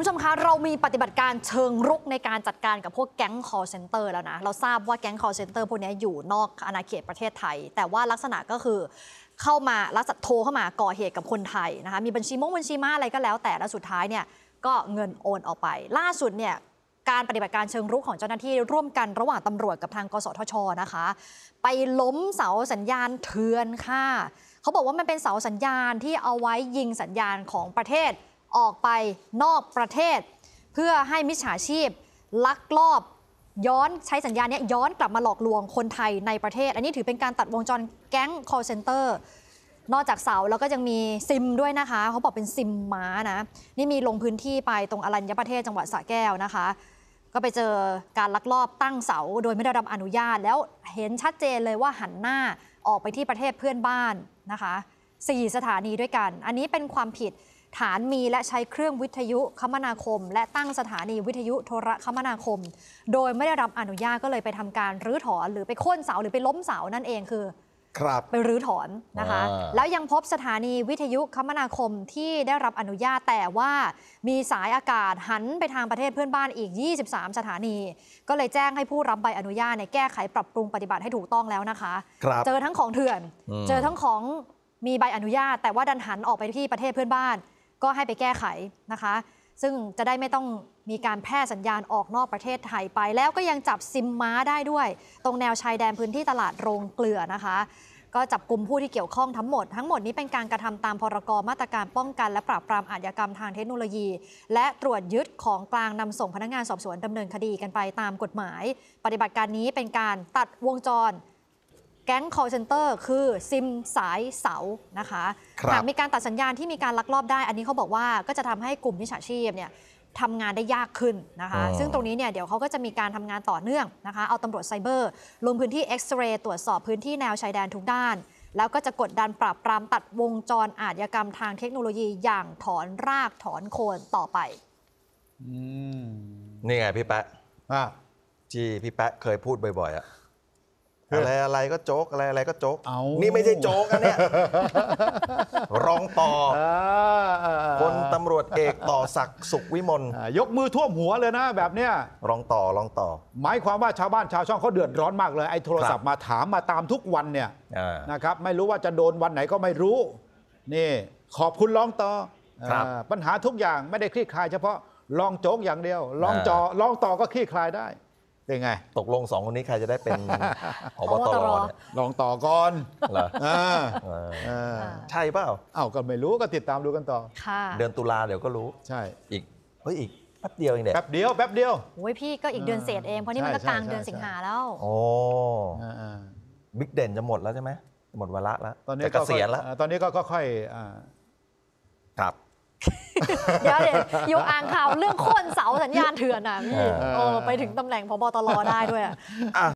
คุณผู้ชมคะ เรามีปฏิบัติการเชิงรุกในการจัดการกับพวกแก๊งคอร์เซนเตอร์แล้วนะ เราทราบว่าแก๊งคอร์เซนเตอร์พวกนี้อยู่นอกอาณาเขตประเทศไทย แต่ว่าลักษณะก็คือเข้ามาลักษณะโทรเข้ามาก่อเหตุกับคนไทยนะคะมีบัญชีมงบัญชีมาอะไรก็แล้ว แต่แล้วสุดท้ายเนี่ยก็เงินโอนออกไป ล่าสุดเนี่ยการปฏิบัติการเชิงรุกของเจ้าหน้าที่ร่วมกันระหว่างตำรวจกับทางกสทชนะคะ ไปล้มเสาสัญญาณเถื่อนค่ะเขาบอกว่ามันเป็นเสาสัญญาณที่เอาไว้ยิงสัญญาณของประเทศออกไปนอกประเทศ เพื่อให้มิจฉาชีพ ลักลอบย้อนใช้สัญญาณนี้ย้อนกลับมาหลอกลวงคนไทยในประเทศ อันนี้ถือเป็นการตัดวงจรแก๊ง call center นอกจากเสาแล้วก็ยังมีซิมด้วยนะคะ เขาบอกเป็นซิมม้านะนี่มีลงพื้นที่ไปตรงอรัญญประเทศจังหวัดสระแก้วนะคะ ก็ไปเจอการลักลอบตั้งเสา โดยไม่ได้รับอนุญาต แล้วเห็นชัดเจนเลยว่าหันหน้าออกไปที่ประเทศเพื่อนบ้านนะคะ4สถานีด้วยกัน อันนี้เป็นความผิดฐานมีและใช้เครื่องวิทยุคมนาคม และตั้งสถานีวิทยุโทรคมนาคม โดยไม่ได้รับอนุญาตก็เลยไปทำการรื้อถอนหรือไปโค่นเสาหรือไปล้มเสานั่นเองคือ ครับ ไปรื้อถอนนะคะ แล้วยังพบสถานีวิทยุคมนาคมที่ได้รับอนุญาตแต่ว่า มีสายอากาศหันไปทางประเทศเพื่อนบ้านอีก 23 สถานี ก็เลยแจ้งให้ผู้รับใบอนุญาตในแก้ไขปรับปรุงปฏิบัติให้ถูกต้องแล้วนะคะคเจอทั้งของเถื่อน เจอทั้งของมีใบอนุญาตแต่ว่าดันหันออกไปที่ประเทศเพื่อนบ้านก็ให้ไปแก้ไขนะคะ ซึ่งจะได้ไม่ต้องมีการแพร่สัญญาณออกนอกประเทศไทยไป แล้วก็ยังจับซิมม้าได้ด้วย ตรงแนวชายแดนพื้นที่ตลาดโรงเกลือนะคะ ก็จับกลุ่มผู้ที่เกี่ยวข้องทั้งหมด ทั้งหมดนี้เป็นการกระทำตามพรกรมาตรการป้องกันและปราบปรามอาญากรรมทางเทคโนโลยี และตรวจยึดของกลางนำส่งพนักงานสอบสวนดำเนินคดีกันไปตามกฎหมาย ปฏิบัติการนี้เป็นการตัดวงจรแก๊ง call center คือซิมสายเสานะคะหากมีการตัดสัญญาณที่มีการลักลอบได้ อันนี้เขาบอกว่าก็จะทำให้กลุ่มมิจฉาชีพเนี่ยทำงานได้ยากขึ้นนะคะ ซึ่งตรงนี้เนี่ยเดี๋ยวเขาก็จะมีการทำงานต่อเนื่องนะคะเอาตำรวจไซเบอร์ลงพื้นที่เอ็กซเรย์ตรวจสอบพื้นที่แนวชายแดนทุกด้าน แล้วก็จะกดดันปราบปรามตัดวงจรอาชญากรรมทางเทคโนโลยีอย่างถอนรากถอนโคนต่อไปนี่ไงพี่แปะที่พี่แปะเคยพูดบ่อยๆอะอะไรอะไรก็โจ๊กอะไรอะไรก็โจ๊กนี่ไม่ใช่โจ๊กนะเนี่ยรองต่อคนตำรวจเอกต่อศักดิ์สุขวิมลยกมือท่วมหัวเลยนะ แบบเนี้ยรองต่อรองต่อ หมายความว่าชาวบ้านชาวช่องเขาเดือดร้อนมากเลย ไอ้โทรศัพท์มาถามมาตามทุกวันเนี่ยนะครับไม่รู้ว่าจะโดนวันไหนก็ไม่รู้ นี่ขอบคุณรองต่อปัญหาทุกอย่างไม่ได้คลี่คลายเฉพาะรองโจ๊กอย่างเดียวรองจ่อรองต่อก็คลี่คลายได้เป็นไง ตกลงสองคนนี้ ใครจะได้เป็นอบตรลองต่อก่อนเหรออ่าใช่เปล่าเอ้าก็ไม่รู้ก็ติดตามดูกันต่อค่ะเดือนตุลาเดี๋ยวก็รู้ ใช่อีกเฮ้ยอีกแป๊บเดียวเองเนี่ยแป๊บเดียวแป๊บเดียวโอ้ยพี่ก็อีกเดือนเศษเองเพราะนี่มันก็กลางเดือนสิงหาแล้วโอ้บิ๊กเด่นจะหมดแล้วใช่ไหม หมดวาระแล้วตอนนี้ก็เกษียณแล้ว ตอนนี้ก็ค่อยอ่าเดี๋ยวเดี๋ยวอยู่อ่างข่าว เรื่องโค่นเสาสัญญาณเถื่อนอ่ะพี่ โอ้ไปถึงตำแหน่งพบตรได้ด้วยอะ